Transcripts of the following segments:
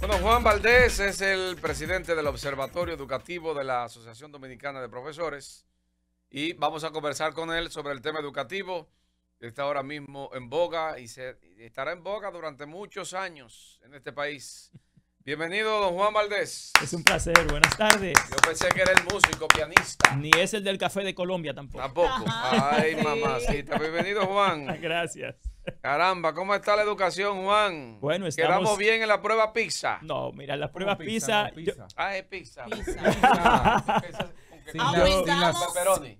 Bueno, Juan Valdés es el presidente del Observatorio Educativo de la Asociación Dominicana de Profesores y vamos a conversar con él sobre el tema educativo. Está ahora mismo en boga y estará en boga durante muchos años en este país. Bienvenido, don Juan Valdés. Es un placer, buenas tardes. Yo pensé que era el músico, pianista. Ni es el del Café de Colombia tampoco. Tampoco. Ay, mamacita. Bienvenido, Juan. Gracias. Caramba, ¿cómo está la educación, Juan? Bueno, estamos... ¿Quedamos bien en la prueba pizza? No, mira, la prueba pizza... pizza, Ah, es pizza. aumentamos,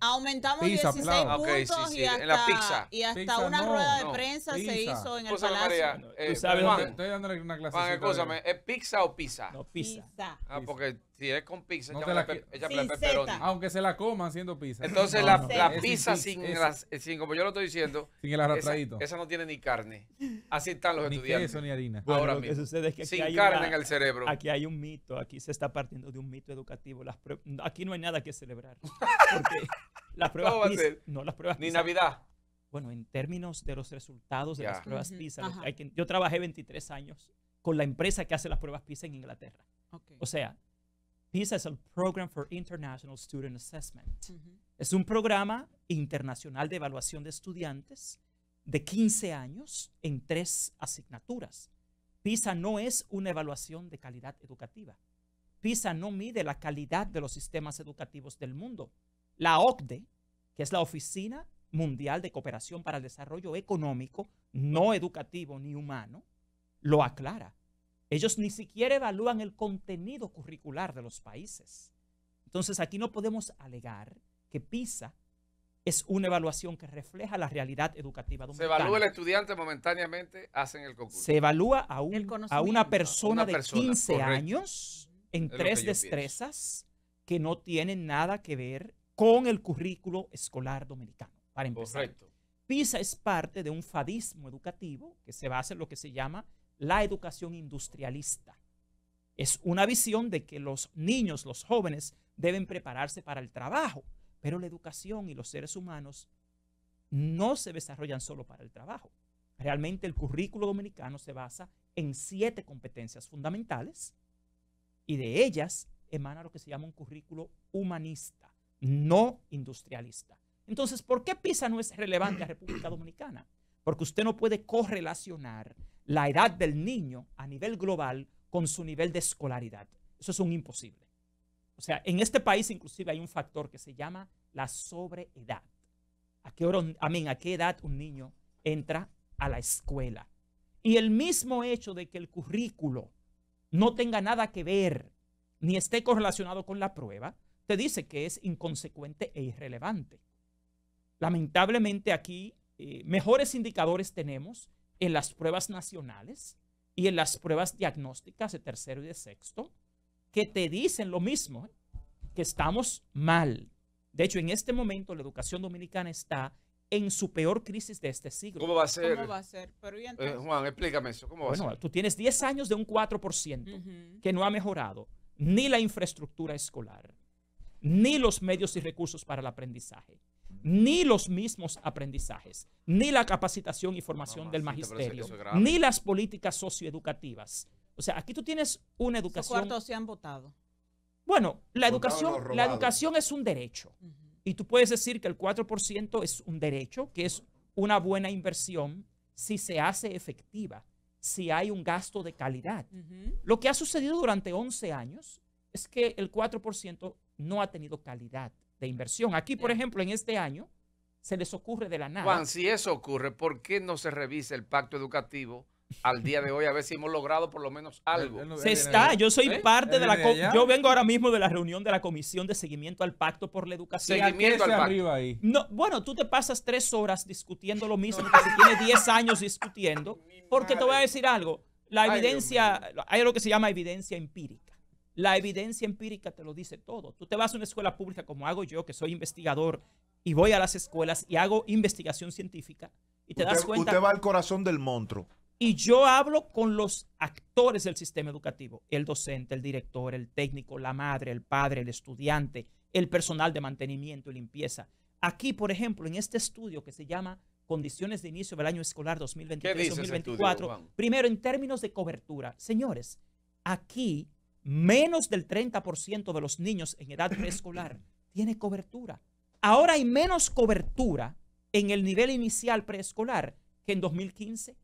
aumentamos pizza, 16 puntos okay, sí, sí, y hasta, en la pizza. Y hasta pizza, una no, rueda de no, prensa pizza. se hizo en el palacio. ¿tú sabes eh, Juan, estoy dándole una clase. Juan, escúchame, ¿es pizza o pizza? No, pizza. Ah, porque si es con pizza, no la Aunque se la coman haciendo pizza. Entonces, la, la pizza sin, las, eh, sin, como yo lo estoy diciendo, sin el esa, esa, no tiene ni carne. Así están los ni estudiantes. Queso, ni harina. Ahora mismo. es que sin carne en el cerebro. Aquí hay un mito, aquí se está partiendo de un mito educativo. Las aquí no hay nada que celebrar. Porque las pruebas ¿Cómo va a ser? No, las pruebas Ni Navidad. Bueno, en términos de los resultados de las pruebas pizza. PISA, yo trabajé 23 años con la empresa que hace las pruebas PISA en Inglaterra. O sea, PISA es el programa for International Student Assessment. Es un programa internacional de evaluación de estudiantes de 15 años en tres asignaturas. PISA no es una evaluación de calidad educativa. PISA no mide la calidad de los sistemas educativos del mundo. La OCDE, que es la Oficina Mundial de Cooperación para el Desarrollo Económico, no educativo ni humano, lo aclara. Ellos ni siquiera evalúan el contenido curricular de los países. Entonces aquí no podemos alegar que PISA es una evaluación que refleja la realidad educativa dominicana. Se evalúa el estudiante momentáneamente, hacen el concurso. Se evalúa a, una persona de 15 años en tres destrezas que no tienen nada que ver con el currículo escolar dominicano, para empezar. Correcto. PISA es parte de un fadismo educativo que se basa en lo que se llama la educación industrialista. Es una visión de que los niños, los jóvenes, deben prepararse para el trabajo, pero la educación y los seres humanos no se desarrollan solo para el trabajo. Realmente el currículo dominicano se basa en siete competencias fundamentales y de ellas emana lo que se llama un currículo humanista, no industrialista. Entonces, ¿por qué PISA no es relevante a República Dominicana? Porque usted no puede correlacionar la edad del niño a nivel global con su nivel de escolaridad. Eso es un imposible. O sea, en este país inclusive hay un factor que se llama la sobreedad. ¿A qué, a, ¿A qué edad un niño entra a la escuela? Y el mismo hecho de que el currículo no tenga nada que ver ni esté correlacionado con la prueba, te dice que es inconsecuente e irrelevante. Lamentablemente aquí eh, mejores indicadores tenemos en las pruebas nacionales y en las pruebas diagnósticas de tercero y de sexto, que te dicen lo mismo, ¿eh? que estamos mal. De hecho, en este momento la educación dominicana está en su peor crisis de este siglo. ¿Cómo va a ser? Eh, Juan, explícame eso. tú tienes 10 años de un 4% que no ha mejorado ni la infraestructura escolar, ni los medios y recursos para el aprendizaje ni los mismos aprendizajes, ni la capacitación y formación del magisterio, ni las políticas socioeducativas. O sea, aquí tú tienes una educación. Cuántos se han votado. Bueno, la educación, la educación es un derecho. Y tú puedes decir que el 4% es un derecho, que es una buena inversión si se hace efectiva, si hay un gasto de calidad. Lo que ha sucedido durante 11 años es que el 4% no ha tenido calidad de inversión. Aquí, por ejemplo, en este año, se les ocurre de la nada. Juan, si eso ocurre, ¿por qué no se revisa el pacto educativo? al día de hoy a ver si hemos logrado por lo menos algo. se está, yo soy ¿Eh? parte de la yo vengo ahora mismo de la reunión de la comisión de seguimiento al pacto por la educación. Seguimiento al pacto. Ahí? No, bueno, tú te pasas tres horas discutiendo lo mismo que si tienes diez años discutiendo, porque te voy a decir algo. La evidencia, hay algo que se llama evidencia empírica. La evidencia empírica te lo dice todo. Tú te vas a una escuela pública como hago yo, que soy investigador, y voy a las escuelas y hago investigación científica. Y te das cuenta. Usted va al corazón del monstruo. Y yo hablo con los actores del sistema educativo, el docente, el director, el técnico, la madre, el padre, el estudiante, el personal de mantenimiento y limpieza. Aquí, por ejemplo, en este estudio que se llama Condiciones de Inicio del Año Escolar 2023-2024, primero en términos de cobertura, señores, aquí menos del 30% de los niños en edad preescolar tiene cobertura. Ahora hay menos cobertura en el nivel inicial preescolar que en 2015.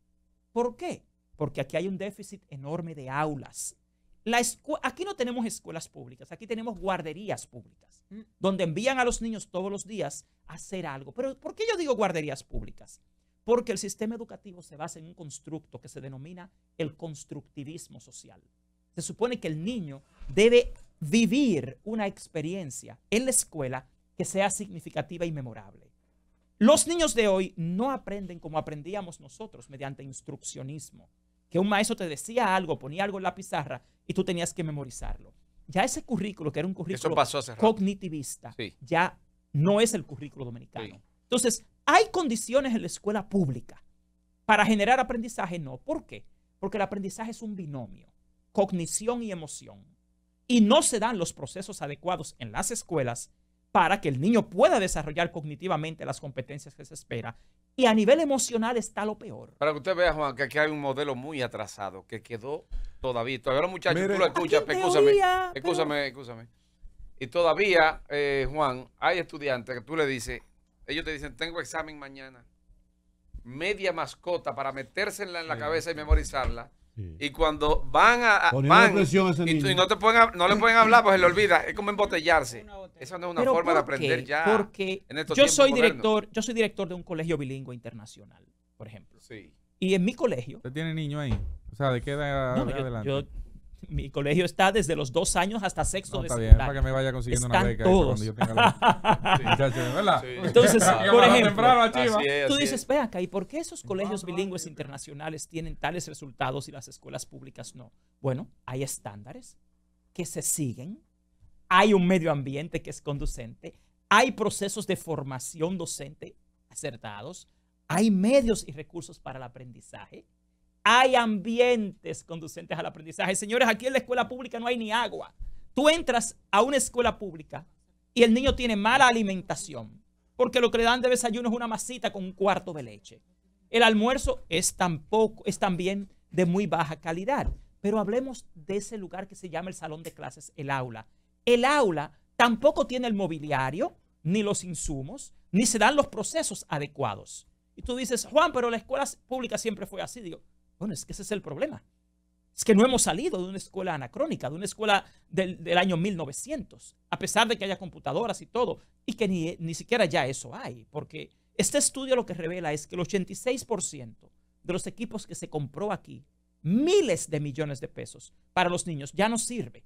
¿Por qué? Porque aquí hay un déficit enorme de aulas. La aquí no tenemos escuelas públicas, aquí tenemos guarderías públicas, mm. donde envían a los niños todos los días a hacer algo. Pero ¿por qué yo digo guarderías públicas? Porque el sistema educativo se basa en un constructo que se denomina el constructivismo social. Se supone que el niño debe vivir una experiencia en la escuela que sea significativa y memorable. Los niños de hoy no aprenden como aprendíamos nosotros mediante instruccionismo, que un maestro te decía algo, ponía algo en la pizarra y tú tenías que memorizarlo. Ya ese currículo, que era un currículo cognitivista, ya no es el currículo dominicano. Entonces, ¿hay condiciones en la escuela pública para generar aprendizaje? No. ¿Por qué? Porque el aprendizaje es un binomio cognición y emoción. Y no se dan los procesos adecuados en las escuelas para que el niño pueda desarrollar cognitivamente las competencias que se espera. Y a nivel emocional está lo peor. Para que usted vea, Juan, que aquí hay un modelo muy atrasado que quedó todavía. Todavía los muchachos, tú lo escuchas, escúchame, escúchame, Y todavía, eh, Juan, hay estudiantes que tú le dices, ellos te dicen, tengo examen mañana. Media mascota para metérsela en la cabeza y memorizarla. Y cuando van a. Y, no, te pueden, le pueden hablar, pues se le olvida. Es como embotellarse. Esa no es una forma de aprender ya. Porque yo, soy director, yo soy director de un colegio bilingüe internacional, por ejemplo. Sí. Y en mi colegio. ¿Usted tiene niño ahí? O sea, ¿de qué edad mi colegio está desde los dos años hasta sexto de bien, para que me vaya consiguiendo una beca. Todos. Cuando yo tenga la... Entonces, por ejemplo, tú dices, ve ¿y por qué esos colegios bilingües internacionales tienen tales resultados y las escuelas públicas no? Bueno, hay estándares que se siguen, hay un medio ambiente que es conducente, hay procesos de formación docente acertados, hay medios y recursos para el aprendizaje hay ambientes conducentes al aprendizaje. Señores, aquí en la escuela pública no hay ni agua. Tú entras a una escuela pública y el niño tiene mala alimentación, porque lo que le dan de desayuno es una masita con un cuarto de leche. El almuerzo es, tampoco, es también de muy baja calidad. Pero hablemos de ese lugar que se llama el salón de clases, el aula. El aula tampoco tiene el mobiliario, ni los insumos, ni se dan los procesos adecuados. Y tú dices, Juan, pero la escuela pública siempre fue así. Digo, bueno, es que ese es el problema. Es que no hemos salido de una escuela anacrónica, de una escuela del, año 1900, a pesar de que haya computadoras y todo, y que ni, siquiera ya eso hay, porque este estudio lo que revela es que el 86% de los equipos que se compró aquí, miles de millones de pesos para los niños, ya no sirve.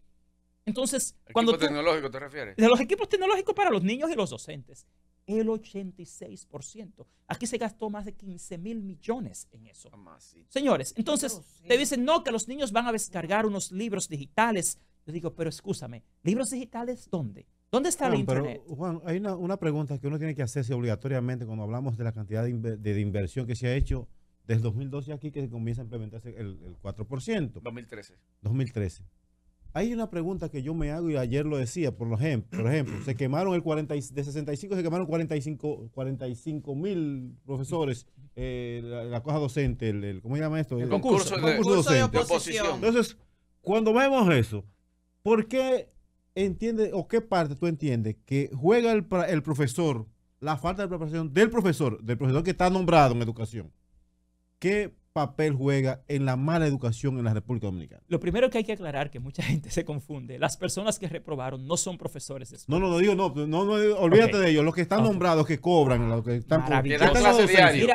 Entonces, cuando... te refieres? De los equipos tecnológicos para los niños y los docentes el 86%. Aquí se gastó más de 15 mil millones en eso. Señores, entonces te dicen, no, que los niños van a descargar unos libros digitales. Yo digo, pero escúchame, ¿libros digitales dónde? ¿Dónde está el Internet? Juan, hay una, pregunta que uno tiene que hacerse obligatoriamente cuando hablamos de la cantidad de, inversión que se ha hecho desde 2012 aquí que se comienza a implementarse el, el 4%. 2013. 2013. Hay una pregunta que yo me hago y ayer lo decía, por ejemplo, por ejemplo se quemaron el 40, de 65 se quemaron 45 mil profesores, eh, la, la, docente, el, ¿cómo se llama esto? El, concurso, el concurso, oposición. Entonces, cuando vemos eso, ¿por qué entiende o qué parte tú entiendes que juega el, el profesor, la falta de preparación del profesor, del profesor que está nombrado en educación? ¿Qué papel juega en la mala educación en la República Dominicana? Lo primero que hay que aclarar, que mucha gente se confunde, las personas que reprobaron no son profesores de No, no, no digo, no, no, olvídate de ellos, los que están nombrados, que cobran, los que están... clase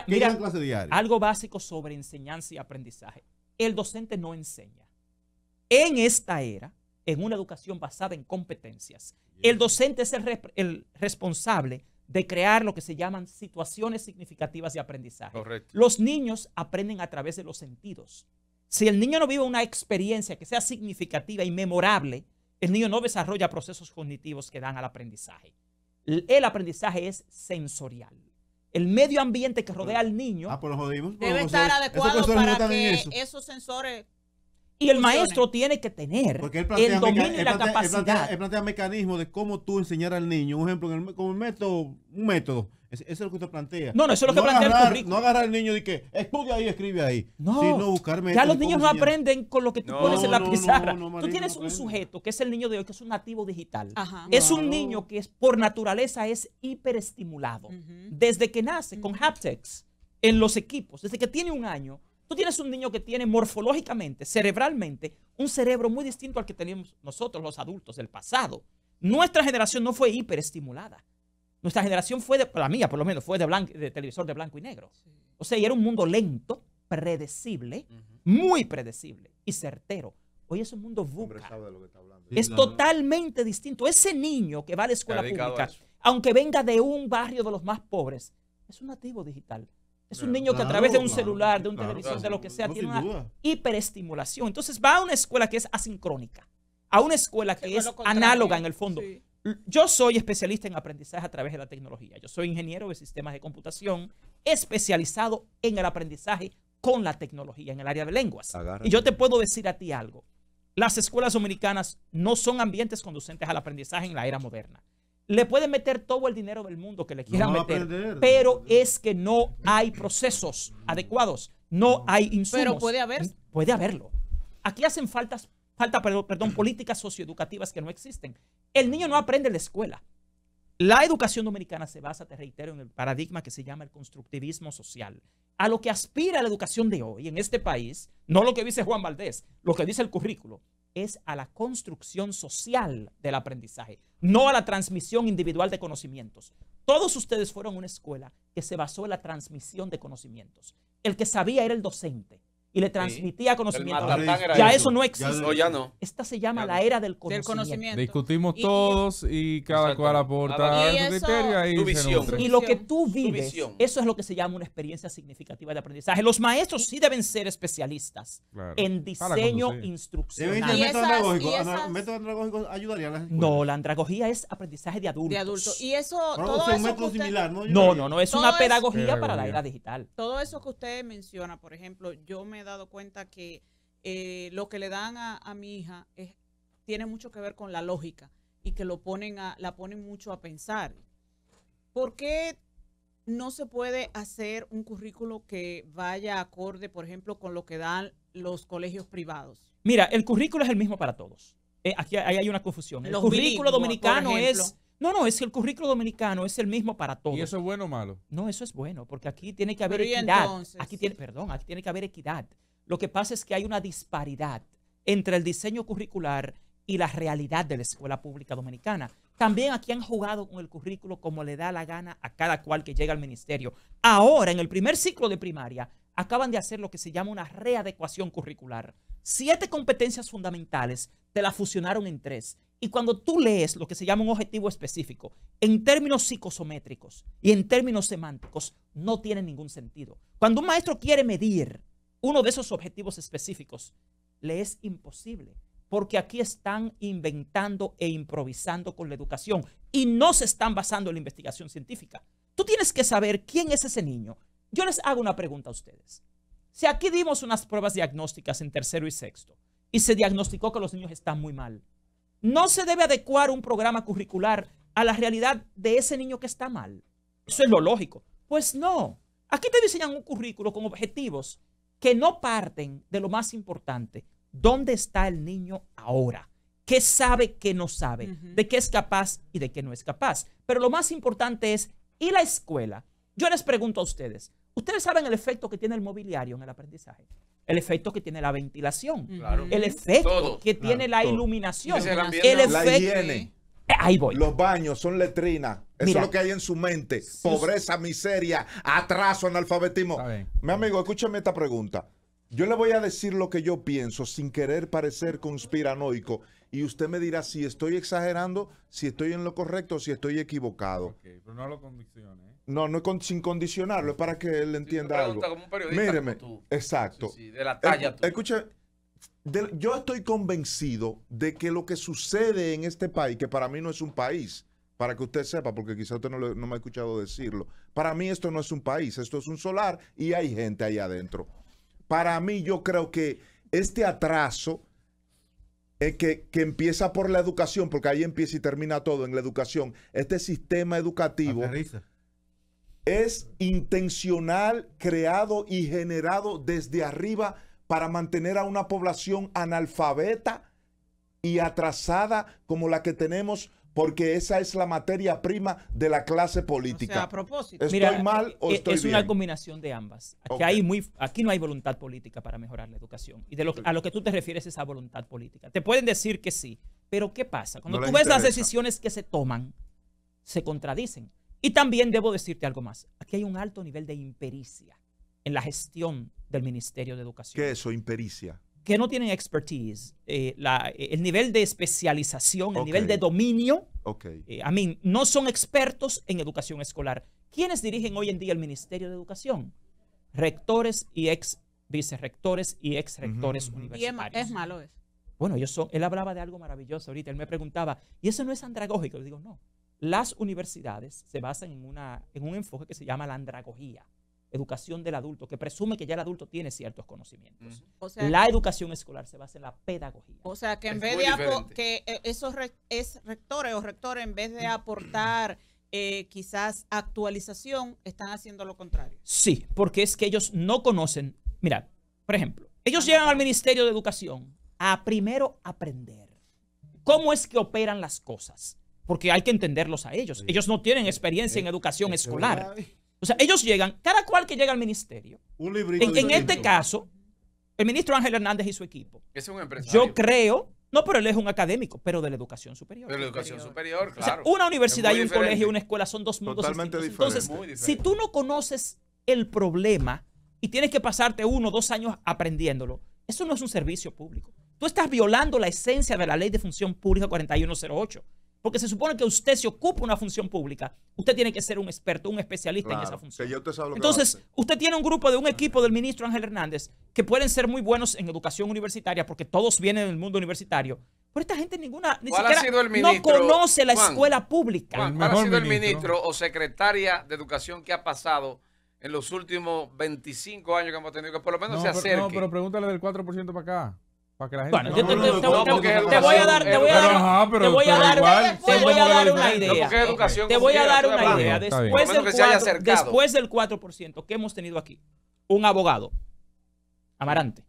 Mira, algo básico sobre enseñanza y aprendizaje. El docente no enseña. En esta era, en una educación basada en competencias, el docente es el, el responsable de crear lo que se llaman situaciones significativas de aprendizaje. Los niños aprenden a través de los sentidos. Si el niño no vive una experiencia que sea significativa y memorable, el niño no desarrolla procesos cognitivos que dan al aprendizaje. El aprendizaje es sensorial. El medio ambiente que rodea al niño ah, debe estar adecuado para que esos sensores y el maestro tiene que tener el dominio y la capacidad. Él plantea, mecanismos de cómo tú enseñar al niño. Un ejemplo, como método, un método. Eso es lo que usted plantea. No, no, eso es lo que plantea el currículum. No agarrar al niño y que estudia ahí, escribe ahí. No. Sino buscar Ya los niños no aprenden con lo que tú pones en la pizarra. tú tienes un sujeto que es el niño de hoy, que es un nativo digital. Es un niño que es, por naturaleza es hiperestimulado. Desde que nace, con haptics en los equipos, desde que tiene un año, tienes un niño que tiene morfológicamente, cerebralmente, un cerebro muy distinto al que teníamos nosotros los adultos del pasado. Nuestra generación no fue hiperestimulada. Nuestra generación fue, de, la mía por lo menos, fue de, de televisor de blanco y negro. O sea, y era un mundo lento, predecible, muy predecible y certero. Hoy es un mundo VUCA. Es totalmente distinto. Ese niño que va a la escuela pública, aunque venga de un barrio de los más pobres, es un nativo digital. Es un niño que a través de un celular, de un televisor, de lo que sea, tiene una hiperestimulación. Entonces va a una escuela que es asincrónica, a una escuela que, es análoga en el fondo. Yo soy especialista en aprendizaje a través de la tecnología. Yo soy ingeniero de sistemas de computación especializado en el aprendizaje con la tecnología, en el área de lenguas. Y yo te puedo decir a ti algo. Las escuelas dominicanas no son ambientes conducentes al aprendizaje en la era moderna. Le pueden meter todo el dinero del mundo que le quieran meter, pero es que no hay procesos adecuados, no hay insumos. Pero puede haber. Puede haberlo. Aquí hacen faltas, falta, perdón, políticas socioeducativas que no existen. El niño no aprende en la escuela. La educación dominicana se basa, te reitero, en el paradigma que se llama el constructivismo social. A lo que aspira la educación de hoy en este país, no lo que dice Juan Valdés, lo que dice el currículo, es a la construcción social del aprendizaje, no a la transmisión individual de conocimientos. Todos ustedes fueron una escuela que se basó en la transmisión de conocimientos. El que sabía era el docente, y le transmitía conocimiento. Ya eso, no existe. ya no. Esta se llama la era del conocimiento. Discutimos todos y cada cual aporta y su criterio y, su visión. y lo que tú vives, eso es lo que se llama una experiencia significativa de aprendizaje. Los maestros sí deben ser especialistas en diseño instruccional. ¿Y ¿Método andragógico ayudaría a la gente. No, la andragogía es aprendizaje de adultos. De adultos. Y eso, ¿no? No, no, no, es una pedagogía para la era digital. Todo eso que usted menciona, por ejemplo, yo me dado cuenta que eh, lo que le dan a, mi hija es, tiene mucho que ver con la lógica y que lo ponen a, la ponen mucho a pensar. ¿Por qué no se puede hacer un currículo que vaya acorde, por ejemplo, con lo que dan los colegios privados? Mira, el currículo es el mismo para todos. Eh, aquí hay, una confusión. El currículo dominicano es no, no, es que el currículo dominicano es el mismo para todos. ¿Y eso es bueno o malo? No, eso es bueno, porque aquí tiene que haber equidad. Aquí tiene, perdón, aquí tiene que haber equidad. Lo que pasa es que hay una disparidad entre el diseño curricular y la realidad de la escuela pública dominicana. También aquí han jugado con el currículo como le da la gana a cada cual que llega al ministerio. Ahora, en el primer ciclo de primaria, acaban de hacer lo que se llama una readecuación curricular. Siete competencias fundamentales te la fusionaron en tres. Y cuando tú lees lo que se llama un objetivo específico, en términos psicosométricos y en términos semánticos, no tiene ningún sentido. Cuando un maestro quiere medir uno de esos objetivos específicos, le es imposible, porque aquí están inventando e improvisando con la educación y no se están basando en la investigación científica. Tú tienes que saber quién es ese niño. Yo les hago una pregunta a ustedes. Si aquí dimos unas pruebas diagnósticas en tercero y sexto y se diagnosticó que los niños están muy mal, no se debe adecuar un programa curricular a la realidad de ese niño que está mal. Eso es lo lógico. Pues no. Aquí te diseñan un currículo con objetivos que no parten de lo más importante. ¿Dónde está el niño ahora? ¿Qué sabe, qué no sabe? ¿De qué es capaz y de qué no es capaz? Pero lo más importante es, ¿y la escuela? Yo les pregunto a ustedes, Ustedes saben el efecto que tiene el mobiliario en el aprendizaje. El efecto que tiene la ventilación. El efecto que tiene la iluminación. El, efecto. La higiene. Eh, ahí voy. Los baños son letrinas. Eso es lo que hay en su mente. Pobreza, miseria, atraso, analfabetismo. Mi amigo, escúchame esta pregunta. Yo le voy a decir lo que yo pienso sin querer parecer conspiranoico y usted me dirá si estoy exagerando, si estoy en lo correcto, o si estoy equivocado. pero no lo convicciones. ¿eh? No, no es sin condicionarlo, es para que él entienda algo. Míreme, exacto. de la talla. escucha, yo estoy convencido de que lo que sucede en este país, que para mí no es un país, para que usted sepa, porque quizá usted no, me ha escuchado decirlo, para mí esto no es un país, esto es un solar y hay gente ahí adentro. Para mí yo creo que este atraso que, que, empieza por la educación, porque ahí empieza y termina todo en la educación, este sistema educativo es intencional, creado y generado desde arriba para mantener a una población analfabeta y atrasada como la que tenemos porque esa es la materia prima de la clase política. a propósito, ¿estoy mal o e-, es, bien? Es una combinación de ambas. Aquí, no hay voluntad política para mejorar la educación. Y de a lo que tú te refieres es a voluntad política. Te pueden decir que sí, pero ¿qué pasa? Cuando tú ves las decisiones que se toman, se contradicen. Y también debo decirte algo más. Aquí hay un alto nivel de impericia en la gestión del Ministerio de Educación. ¿Qué es eso, impericia? Que no tienen expertise. Eh, eh, el nivel de especialización, el nivel de dominio. Ok. a eh, mí, no son expertos en educación escolar. ¿Quiénes dirigen hoy en día el Ministerio de Educación? Rectores y ex vicerrectores y ex rectores universitarios. es, malo eso. Bueno, yo él hablaba de algo maravilloso ahorita. Él me preguntaba, ¿y eso no es andragógico? Le digo, no. Las universidades se basan en, una, en un enfoque que se llama la andragogía, educación del adulto, que presume que ya el adulto tiene ciertos conocimientos. O la educación escolar se basa en la pedagogía. O sea, que en vez de que eh, esos es rectores o rectores, en vez de mm. aportar eh, quizás actualización, están haciendo lo contrario. Sí, porque es que ellos no conocen. Mira, por ejemplo, ellos llegan al Ministerio de Educación a primero aprender cómo es que operan las cosas porque hay que entenderlos a ellos. Ellos no tienen experiencia en eh, educación eh, escolar. Eh, o sea, ellos llegan, cada cual que llega al ministerio, en, este caso, el ministro Ángel Hernández y su equipo. Es un empresario. Yo creo, no, pero él es un académico, pero de la educación superior. De la educación superior, claro. una universidad y un colegio y una escuela son dos mundos Totalmente diferentes. Entonces, si tú no conoces el problema y tienes que pasarte uno o dos años aprendiéndolo, eso no es un servicio público. Tú estás violando la esencia de la ley de función pública 4108 porque se supone que usted se ocupa una función pública. Usted tiene que ser un experto, un especialista en esa función. Entonces, usted tiene un grupo de un equipo del ministro Ángel Hernández que pueden ser muy buenos en educación universitaria porque todos vienen del mundo universitario. Pero esta gente ninguna ni siquiera no conoce la escuela pública. ¿Cuál ha sido el ministro o secretaria de educación que ha pasado en los últimos 25 años que hemos tenido? Que por lo menos se acerque. no, pero pregúntale del 4% para acá bueno, yo te, voy a dar, te voy a dar, una idea. Te voy a dar una idea. Después del 4%, después que hemos tenido aquí, un abogado, Amarante,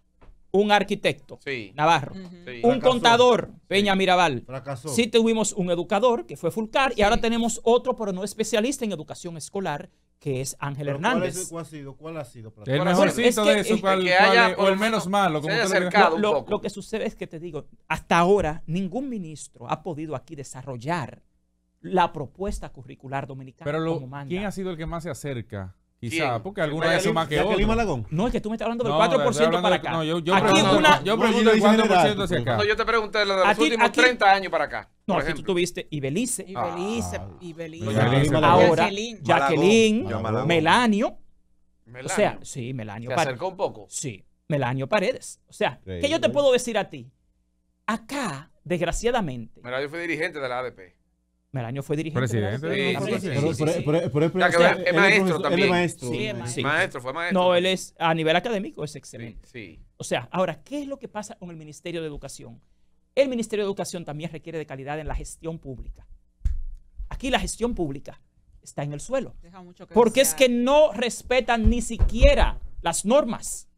un arquitecto, Navarro, un contador, Peña Mirabal. Sí tuvimos un educador, que fue Fulcar, y ahora tenemos otro, pero no especialista en educación escolar, que es Ángel Hernández. ¿Cuál ha sido? ¿Cuál ha sido? El mejorcito de eso, cuál, o el pues, menos malo. Como lo, lo, que sucede es que te digo, hasta ahora ningún ministro ha podido aquí desarrollar la propuesta curricular dominicana Pero como manda. ¿quién ha sido el que más se acerca? Quizá, ¿Quién? porque algunos vez son más que otros. No, es que tú me estás hablando del 4% para acá. No, yo, aquí pregunto, yo pregunto el 4% hacia acá. yo te pregunté lo de los últimos 30 años para acá. No, si tú tuviste y Ibelice, Y Belice, ah. Ahora, Jacqueline, Jacqueline Melanio. O sea, sí, Melanio. Se acercó un poco? Sí, Melanio Paredes. O sea, ¿qué yo te puedo decir a ti? Acá, desgraciadamente. Melanio fue dirigente de la ADP. Melanio fue dirigente. Presidente. Pero este, es maestro también. maestro. Sí, sí. maestro, fue maestro. No, él es, a nivel académico, es excelente. sí. O sea, ahora, ¿qué es lo que pasa con el Ministerio de Educación? El Ministerio de Educación también requiere de calidad en la gestión pública. Aquí la gestión pública está en el suelo. porque es que no respetan ni siquiera las normas.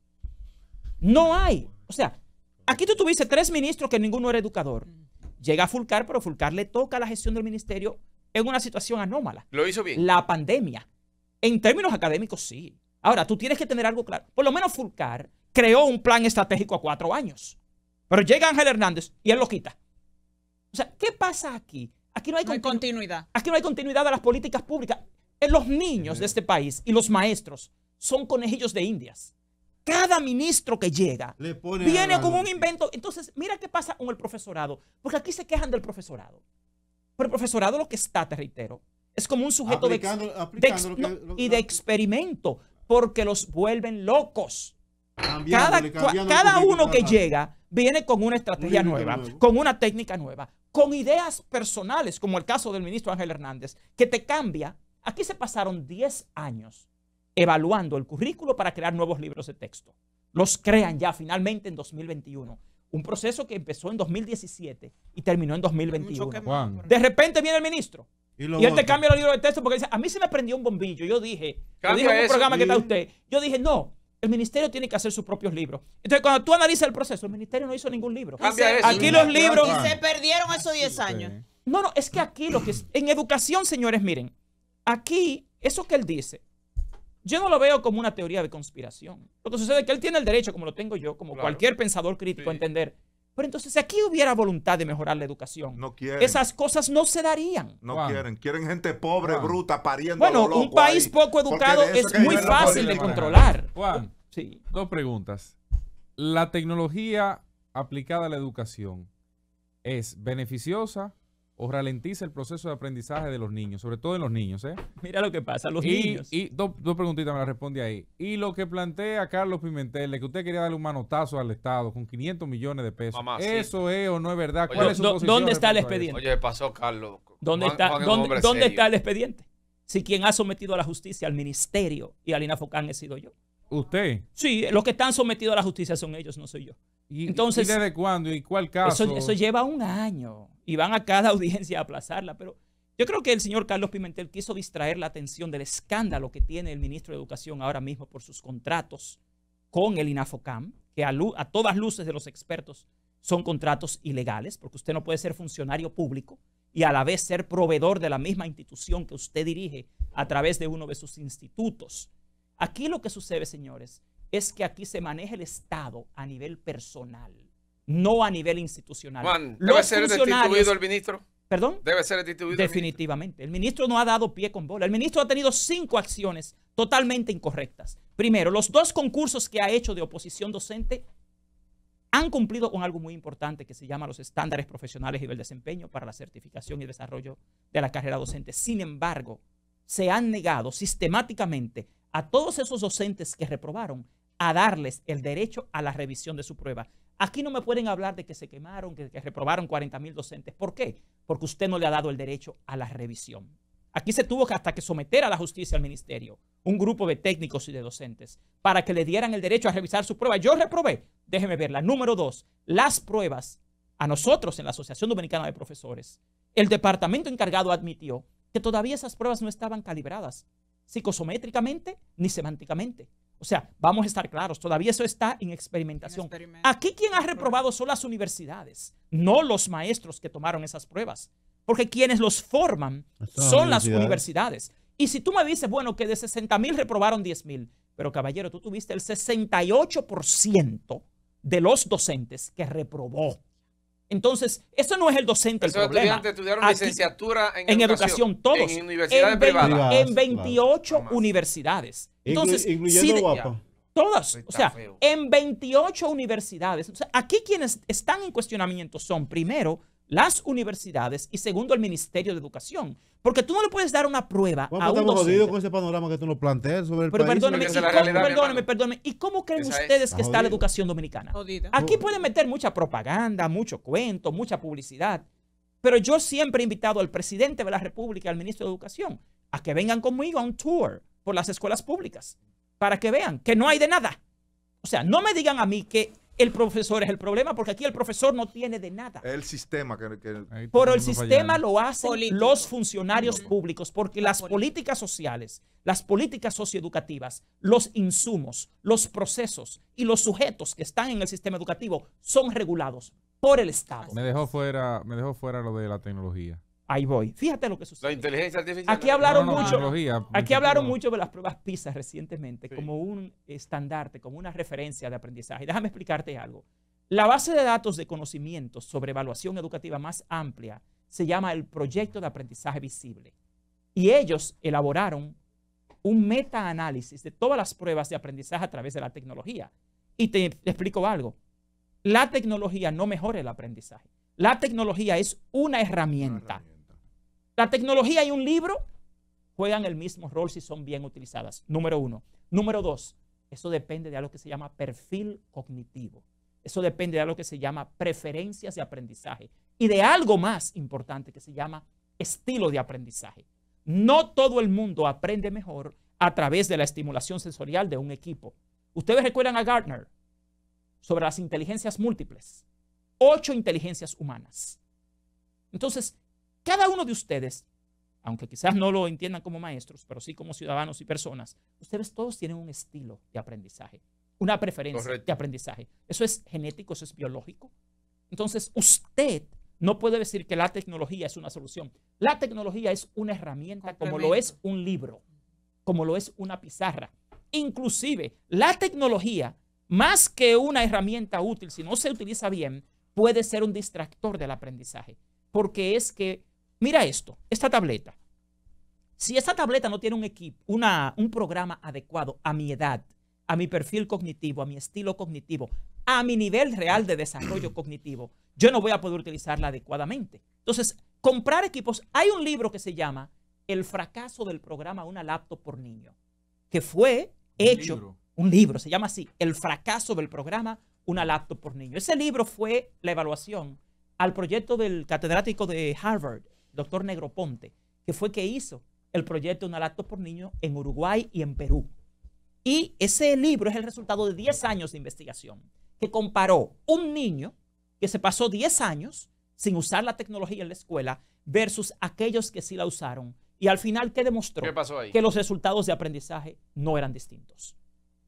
No hay. O sea, aquí tú tuviste tres ministros que ninguno era educador. Mm. Llega a Fulcar, pero Fulcar le toca la gestión del ministerio en una situación anómala. Lo hizo bien. La pandemia. En términos académicos, sí. Ahora, tú tienes que tener algo claro. Por lo menos Fulcar creó un plan estratégico a cuatro años. Pero llega Ángel Hernández y él lo quita. O sea, ¿qué pasa aquí? Aquí no hay, continuidad. Aquí no hay continuidad de las políticas públicas. Eh, los niños de este país y los maestros son conejillos de indias. Cada ministro que llega viene con un invento. Entonces, mira qué pasa con el profesorado. Porque aquí se quejan del profesorado. Pero el profesorado lo que está, te reitero, es como un sujeto de, aplicando y de experimento, porque los vuelven locos. Cada, cada uno que llega viene con una estrategia nueva, con una técnica nueva, con ideas personales, como el caso del ministro Ángel Hernández, que te cambia. Aquí se pasaron 10 años evaluando el currículo para crear nuevos libros de texto. Los crean ya finalmente en 2021. Un proceso que empezó en 2017 y terminó en 2021. De repente viene el ministro. Y, él te cambia los libros de texto porque dice, a mí se me prendió un bombillo. Yo dije, yo dije, no, el ministerio tiene que hacer sus propios libros. Entonces, cuando tú analizas el proceso, el ministerio no hizo ningún libro. Aquí los libros. Y se perdieron esos 10 años. No, no, es que aquí lo que. Es, en educación, señores, miren. Aquí, eso que él dice, yo no lo veo como una teoría de conspiración. Lo que sucede es que él tiene el derecho, como lo tengo yo, como cualquier pensador crítico, a entender pero entonces, si aquí hubiera voluntad de mejorar la educación, esas cosas no se darían. No quieren. Quieren gente pobre, bruta, pariendo. Bueno, un país poco educado es muy fácil de controlar. Juan, dos preguntas. ¿La tecnología aplicada a la educación es beneficiosa o ralentiza el proceso de aprendizaje de los niños, sobre todo en los niños. ¿eh? Mira lo que pasa, los niños. Y dos, preguntitas me las responde ahí. Y lo que plantea Carlos Pimentel, de que usted quería darle un manotazo al Estado con 500 millones de pesos. ¿Eso es o no es verdad? ¿Cuál es su ¿Dónde está el expediente? Oye, pasó, Carlos. ¿Dónde, está, ¿dónde, está el expediente? Si quien ha sometido a la justicia, al ministerio y al Focán he sido yo. ¿Usted? Sí, los que están sometidos a la justicia son ellos, no soy yo. ¿Y, Entonces, desde cuándo y cuál caso? Eso, lleva un año y van a cada audiencia a aplazarla, pero yo creo que el señor Carlos Pimentel quiso distraer la atención del escándalo que tiene el ministro de Educación ahora mismo por sus contratos con el INAFOCAM, que a todas luces de los expertos son contratos ilegales, porque usted no puede ser funcionario público y a la vez ser proveedor de la misma institución que usted dirige a través de uno de sus institutos. Aquí lo que sucede, señores, es que aquí se maneja el Estado a nivel personal, no a nivel institucional. Juan, ¿debe ser destituido el ministro? ¿Perdón? Debe ser destituido. Definitivamente. El ministro. el ministro no ha dado pie con bola. El ministro ha tenido cinco acciones totalmente incorrectas. Primero, los dos concursos que ha hecho de oposición docente han cumplido con algo muy importante que se llama los estándares profesionales y del desempeño para la certificación y desarrollo de la carrera docente. Sin embargo, se han negado sistemáticamente a todos esos docentes que reprobaron a darles el derecho a la revisión de su prueba. Aquí no me pueden hablar de que se quemaron, que, que reprobaron 40 mil docentes. ¿Por qué? Porque usted no le ha dado el derecho a la revisión. Aquí se tuvo que hasta que someter a la justicia al ministerio, un grupo de técnicos y de docentes, para que le dieran el derecho a revisar su prueba. Yo reprobé, déjeme verla. Número dos, las pruebas a nosotros en la Asociación Dominicana de Profesores. El departamento encargado admitió que todavía esas pruebas no estaban calibradas psicosométricamente ni semánticamente. O sea, vamos a estar claros, todavía eso está en experimentación. Aquí quien ha reprobado son las universidades, no los maestros que tomaron esas pruebas, porque quienes los forman son las universidades. Y si tú me dices, bueno, que de 60 mil reprobaron 10 mil, pero caballero, tú tuviste el 68% de los docentes que reprobó. Entonces, eso no es el docente el problema. estudiantes estudiaron licenciatura en, educación, todos. En universidades privadas. En 28 universidades. Entonces, incluyendo guapa. Todas, o sea, en 28 universidades. O aquí quienes están en cuestionamiento son, primero, las universidades y segundo el Ministerio de Educación. Porque tú no le puedes dar una prueba a un estamos con ese panorama que tú nos planteas sobre el Pero Perdóneme, y, perdóneme, ¿Y cómo creen ustedes que está la educación dominicana? Aquí pueden meter mucha propaganda, mucho cuento, mucha publicidad. Pero yo siempre he invitado al presidente de la República, al ministro de Educación, a que vengan conmigo a un tour por las escuelas públicas para que vean que no hay de nada. O sea, no me digan a mí que el profesor es el problema, porque aquí el profesor no tiene de nada. El sistema. Que, el... Pero el sistema lo hacen los funcionarios públicos, porque las políticas sociales, las políticas socioeducativas, los insumos, los procesos y los sujetos que están en el sistema educativo son regulados por el Estado. Me dejó fuera, me dejó fuera lo de la tecnología. Ahí voy. Fíjate lo que sucede. La inteligencia artificial. Aquí hablaron mucho. aquí hablaron mucho de las pruebas PISA recientemente como un estandarte, como una referencia de aprendizaje. Déjame explicarte algo. La base de datos de conocimiento sobre evaluación educativa más amplia se llama el Proyecto de Aprendizaje Visible. Y ellos elaboraron un metaanálisis de todas las pruebas de aprendizaje a través de la tecnología. Y te, explico algo. La tecnología no mejora el aprendizaje. La tecnología es Una herramienta la tecnología y un libro juegan el mismo rol si son bien utilizadas. Número uno. Número dos, eso depende de algo que se llama perfil cognitivo. Eso depende de algo que se llama preferencias de aprendizaje y de algo más importante que se llama estilo de aprendizaje. No todo el mundo aprende mejor a través de la estimulación sensorial de un equipo. Ustedes recuerdan a Gardner sobre las inteligencias múltiples, ocho inteligencias humanas. Entonces, cada uno de ustedes, aunque quizás no lo entiendan como maestros, pero sí como ciudadanos y personas, ustedes todos tienen un estilo de aprendizaje, una preferencia de aprendizaje. Eso es genético, eso es biológico. Entonces, usted no puede decir que la tecnología es una solución. La tecnología es una herramienta como lo es un libro, como lo es una pizarra. Inclusive, la tecnología, más que una herramienta útil, si no se utiliza bien, puede ser un distractor del aprendizaje, porque es que Mira esto, esta tableta. Si esta tableta no tiene un equipo, una, un programa adecuado a mi edad, a mi perfil cognitivo, a mi estilo cognitivo, a mi nivel real de desarrollo cognitivo, yo no voy a poder utilizarla adecuadamente. Entonces, comprar equipos. Hay un libro que se llama El fracaso del programa Una laptop por niño, que fue hecho, un libro, un libro se llama así, El fracaso del programa Una laptop por niño. Ese libro fue la evaluación al proyecto del catedrático de Harvard, doctor Negroponte, que fue que hizo el proyecto de por niño en Uruguay y en Perú. Y ese libro es el resultado de 10 años de investigación, que comparó un niño que se pasó 10 años sin usar la tecnología en la escuela versus aquellos que sí la usaron. Y al final, ¿qué demostró? Que los resultados de aprendizaje no eran distintos.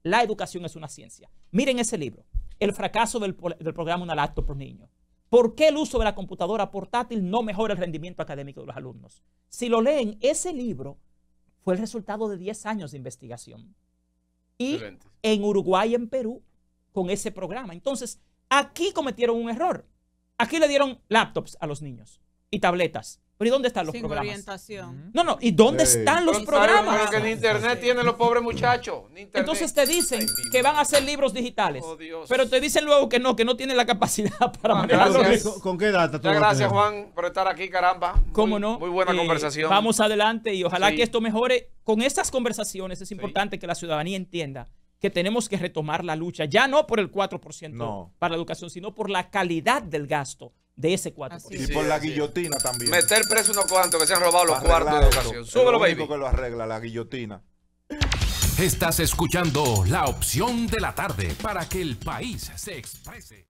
La educación es una ciencia. Miren ese libro, El fracaso del, programa Una por Niño. ¿Por qué el uso de la computadora portátil no mejora el rendimiento académico de los alumnos? Si lo leen, ese libro fue el resultado de 10 años de investigación. Y en Uruguay y en Perú con ese programa. Entonces, aquí cometieron un error. Aquí le dieron laptops a los niños y tabletas. Pero ¿y dónde están los programas? No, no, ¿y dónde están los programas? Porque en internet tienen los pobres muchachos. Entonces te dicen que van a hacer libros digitales. Oh, pero te dicen luego que no, que no tienen la capacidad para Ah, ¿Con, qué data Muchas gracias, Juan, por estar aquí, caramba. Muy- no? Muy buena eh, conversación. Vamos adelante y ojalá que esto mejore. Con estas conversaciones es importante que la ciudadanía entienda que tenemos que retomar la lucha, ya no por el 4% para la educación, sino por la calidad del gasto de ese 4%. Y por la guillotina también. Meter preso unos cuantos que se han robado los cuartos de educación. Súbelo, baby. que lo arregla, la guillotina. Estás escuchando la opción de la tarde para que el país se exprese.